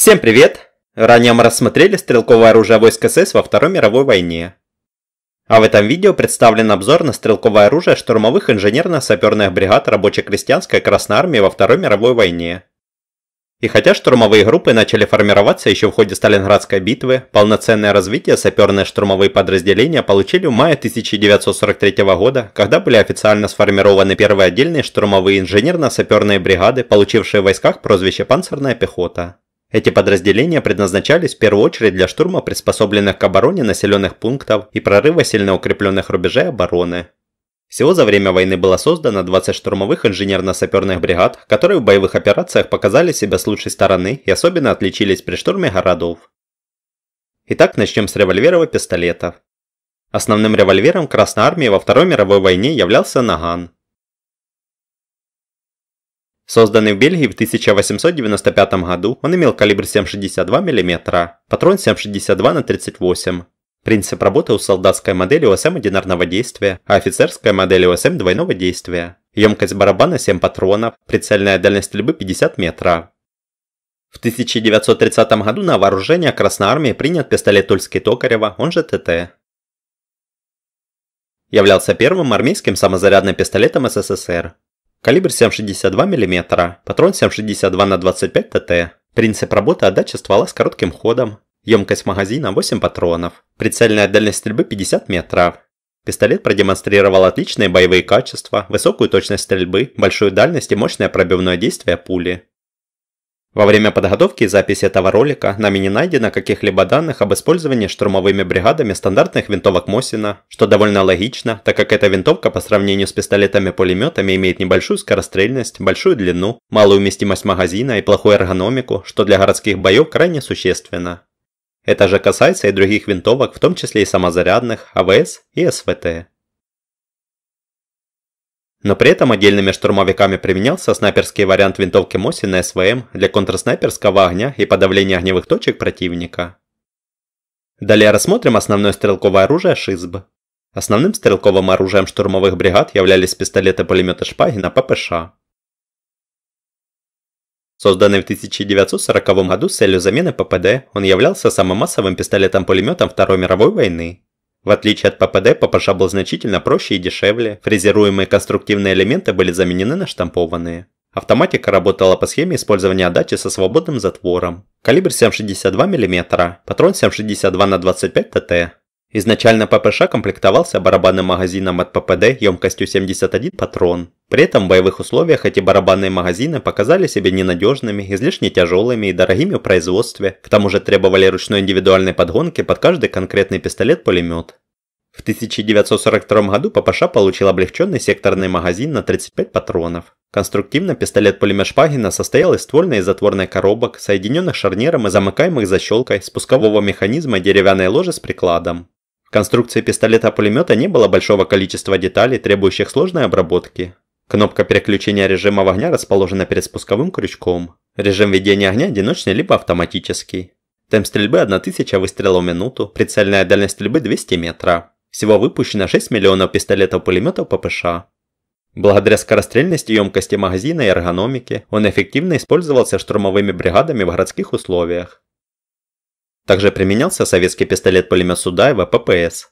Всем привет! Ранее мы рассмотрели стрелковое оружие войск СС во Второй мировой войне. А в этом видео представлен обзор на стрелковое оружие штурмовых инженерно-саперных бригад рабоче-крестьянской Красной Армии во Второй мировой войне. И хотя штурмовые группы начали формироваться еще в ходе Сталинградской битвы, полноценное развитие саперные штурмовые подразделения получили в мае 1943 года, когда были официально сформированы первые отдельные штурмовые инженерно-саперные бригады, получившие в войсках прозвище «Панцирная пехота». Эти подразделения предназначались в первую очередь для штурма приспособленных к обороне населенных пунктов и прорыва сильно укрепленных рубежей обороны. Всего за время войны было создано 20 штурмовых инженерно-саперных бригад, которые в боевых операциях показали себя с лучшей стороны и особенно отличились при штурме городов. Итак, начнем с револьверов и пистолетов. Основным револьвером Красной Армии во Второй мировой войне являлся Наган. Созданный в Бельгии в 1895 году, он имел калибр 7,62 мм, патрон 7,62 на 38. Принцип работы у солдатской модели ОСМ одинарного действия, а офицерская модель ОСМ двойного действия. Емкость барабана 7 патронов, прицельная дальность стрельбы 50 метров. В 1930 году на вооружение Красной Армии принят пистолет Тульский Токарева, он же ТТ. Являлся первым армейским самозарядным пистолетом СССР. Калибр 7,62 мм, патрон 7,62 на 25 ТТ. Принцип работы отдачи ствола с коротким ходом. Емкость магазина 8 патронов. Прицельная дальность стрельбы 50 метров. Пистолет продемонстрировал отличные боевые качества, высокую точность стрельбы, большую дальность и мощное пробивное действие пули. Во время подготовки и записи этого ролика нами не найдено каких-либо данных об использовании штурмовыми бригадами стандартных винтовок Мосина, что довольно логично, так как эта винтовка по сравнению с пистолетами-пулеметами имеет небольшую скорострельность, большую длину, малую вместимость магазина и плохую эргономику, что для городских боев крайне существенно. Это же касается и других винтовок, в том числе и самозарядных, АВС и СВТ. Но при этом отдельными штурмовиками применялся снайперский вариант винтовки Мосина СВМ для контрснайперского огня и подавления огневых точек противника. Далее рассмотрим основное стрелковое оружие ШИСБ. Основным стрелковым оружием штурмовых бригад являлись пистолеты-пулеметы Шпаги на ППШ. Созданный в 1940 году с целью замены ППД, он являлся самым массовым пистолетом-пулеметом Второй мировой войны. В отличие от ППД, ППШ был значительно проще и дешевле, фрезеруемые конструктивные элементы были заменены на штампованные. Автоматика работала по схеме использования отдачи со свободным затвором. Калибр 7,62 мм, патрон 7,62 на 25 ТТ. Изначально ППШ комплектовался барабанным магазином от ППД емкостью 71 патрон. При этом в боевых условиях эти барабанные магазины показали себя ненадежными, излишне тяжелыми и дорогими в производстве, к тому же требовали ручной индивидуальной подгонки под каждый конкретный пистолет-пулемет. В 1942 году ППШ получил облегченный секторный магазин на 35 патронов. Конструктивно пистолет-пулемет Шпагина состоял из ствольной и затворной коробок, соединенных шарниром и замыкаемых защелкой, спускового механизма и деревянной ложи с прикладом конструкции пистолета-пулемета не было большого количества деталей, требующих сложной обработки. Кнопка переключения режима огня расположена перед спусковым крючком. Режим ведения огня одиночный либо автоматический. Темп стрельбы 1000 выстрелов в минуту, прицельная дальность стрельбы 200 метра. Всего выпущено 6 миллионов пистолетов-пулеметов ППШ. Благодаря скорострельности, емкости магазина и эргономике он эффективно использовался штурмовыми бригадами в городских условиях. Также применялся советский пистолет-пулемет Судаева ППС.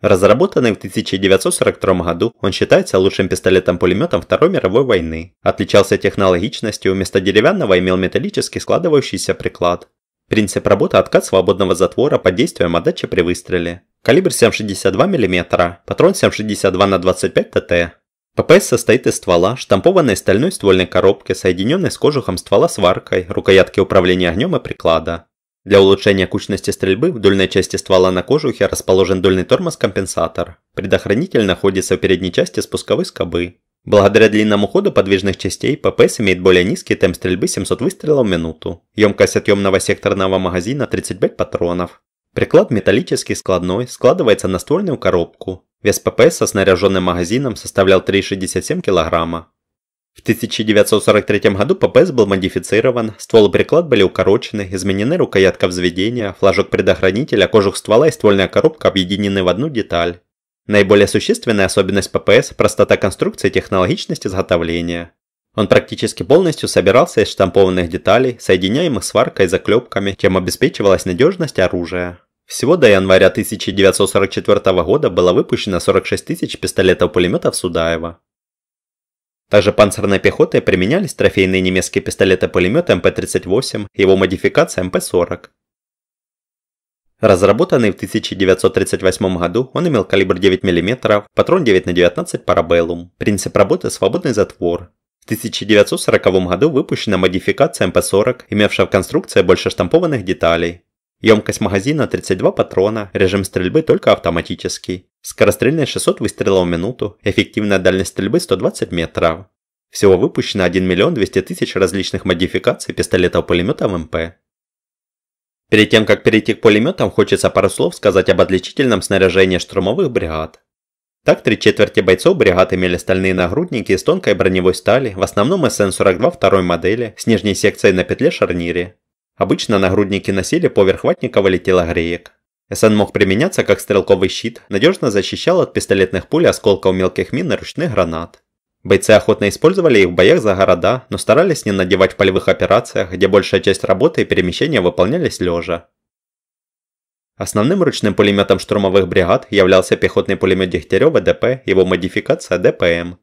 Разработанный в 1942 году, он считается лучшим пистолетом-пулеметом Второй мировой войны. Отличался технологичностью, вместо деревянного имел металлический складывающийся приклад. Принцип работы откат свободного затвора под действием отдачи при выстреле. Калибр 7,62 мм, патрон 7,62 на 25 ТТ. ППС состоит из ствола, штампованной стальной ствольной коробки, соединенной с кожухом ствола сваркой, рукоятки управления огнем и приклада. Для улучшения кучности стрельбы в дульной части ствола на кожухе расположен дульный тормоз-компенсатор. Предохранитель находится в передней части спусковой скобы. Благодаря длинному ходу подвижных частей ППС имеет более низкий темп стрельбы 700 выстрелов в минуту. Емкость отъемного секторного магазина 35 патронов. Приклад металлический складной, складывается на ствольную коробку. Вес ППС со снаряженным магазином составлял 3,67 кг. В 1943 году ППС был модифицирован, ствол и приклад были укорочены, изменены рукоятка взведения, флажок предохранителя, кожух ствола и ствольная коробка объединены в одну деталь. Наиболее существенная особенность ППС – простота конструкции и технологичность изготовления. Он практически полностью собирался из штампованных деталей, соединяемых сваркой и заклепками, чем обеспечивалась надежность оружия. Всего до января 1944 года было выпущено 46 тысяч пистолетов-пулеметов Судаева. Также панцирной пехотой применялись трофейные немецкие пистолеты-пулеметы МП-38, эм и его модификация МП-40. Эм Разработанный в 1938 году, он имел калибр 9 мм, патрон 9 на 19 парабеллум, принцип работы – свободный затвор. В 1940 году выпущена модификация МП-40, эм имевшая в конструкции больше штампованных деталей. Емкость магазина 32 патрона, режим стрельбы только автоматический. Скорострельность 600 выстрелов в минуту, эффективная дальность стрельбы 120 метров. Всего выпущено 1 миллион 200 тысяч различных модификаций пистолетов-пулеметов МП. Перед тем, как перейти к пулеметам, хочется пару слов сказать об отличительном снаряжении штурмовых бригад. Так, три четверти бойцов бригад имели стальные нагрудники из тонкой броневой стали, в основном СН-42 второй модели, с нижней секцией на петле шарнире. Обычно нагрудники носили поверх ватника валетела греек. СН мог применяться как стрелковый щит, надежно защищал от пистолетных пуль осколков мелких мин и ручных гранат. Бойцы охотно использовали их в боях за города, но старались не надевать в полевых операциях, где большая часть работы и перемещения выполнялись лежа. Основным ручным пулеметом штурмовых бригад являлся пехотный пулемет Дегтярева ДП, его модификация ДПМ.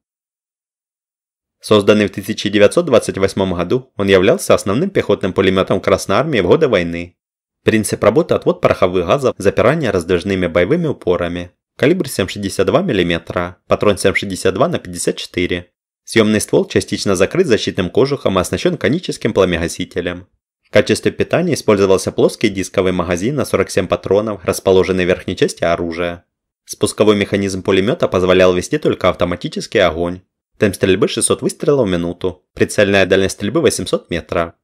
Созданный в 1928 году, он являлся основным пехотным пулеметом Красной Армии в годы войны. Принцип работы – отвод пороховых газов, запирание раздвижными боевыми упорами. Калибр 7,62 мм, патрон 7,62 на 54. Съемный ствол частично закрыт защитным кожухом и оснащен коническим пламегасителем. В качестве питания использовался плоский дисковый магазин на 47 патронов, расположенный в верхней части оружия. Спусковой механизм пулемета позволял вести только автоматический огонь. Темп стрельбы 600 выстрелов в минуту. Прицельная дальность стрельбы 800 метра.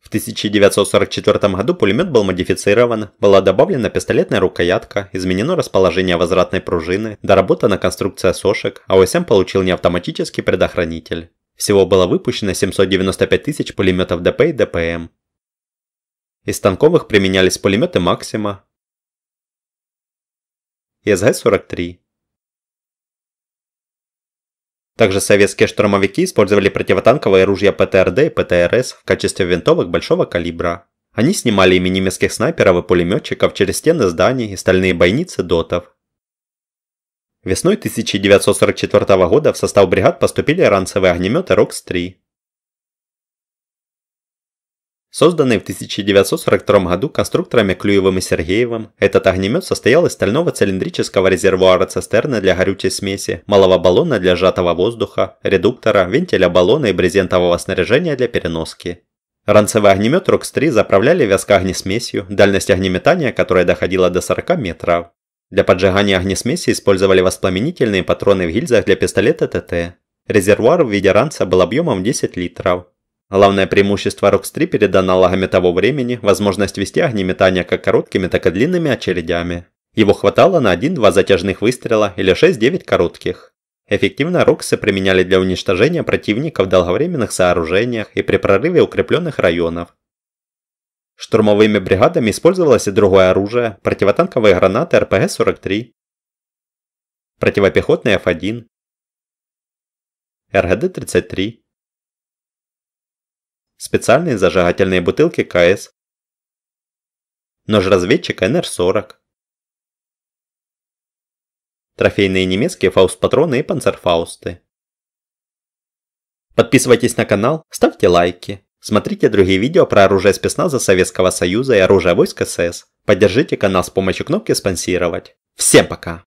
В 1944 году пулемет был модифицирован, была добавлена пистолетная рукоятка, изменено расположение возвратной пружины, доработана конструкция сошек, а ОСМ получил неавтоматический предохранитель. Всего было выпущено 795 тысяч пулеметов ДП и ДПМ. Из танковых применялись пулеметы «Максима», ИСГ-43, также советские штурмовики использовали противотанковые ружья ПТРД и ПТРС в качестве винтовок большого калибра. Они снимали ими немецких снайперов и пулеметчиков через стены зданий и стальные бойницы дотов. Весной 1944 года в состав бригад поступили ранцевые огнеметы «Рокс-3». Созданный в 1942 году конструкторами Клюевым и Сергеевым, этот огнемет состоял из стального цилиндрического резервуара цистерны для горючей смеси, малого баллона для сжатого воздуха, редуктора, вентиля баллона и брезентового снаряжения для переноски. Ранцевый огнемет «Рокс-3» заправляли вязкоогнесмесью, дальность огнеметания которая доходила до 40 метров. Для поджигания огнесмеси использовали воспламенительные патроны в гильзах для пистолета ТТ. Резервуар в виде ранца был объемом 10 литров. Главное преимущество Рокстри перед аналогами того времени – возможность вести огнеметание как короткими, так и длинными очередями. Его хватало на 1-2 затяжных выстрела или 6-9 коротких. Эффективно Роксы применяли для уничтожения противников в долговременных сооружениях и при прорыве укрепленных районов. Штурмовыми бригадами использовалось и другое оружие – противотанковые гранаты РПГ-43, противопехотный F1, РГД-33, специальные зажигательные бутылки КС, нож разведчика НР-40, трофейные немецкие фауст-патроны и панцерфаусты. Подписывайтесь на канал, ставьте лайки, смотрите другие видео про оружие спецназа Советского Союза и оружие войск СС. Поддержите канал с помощью кнопки «Спонсировать». Всем пока!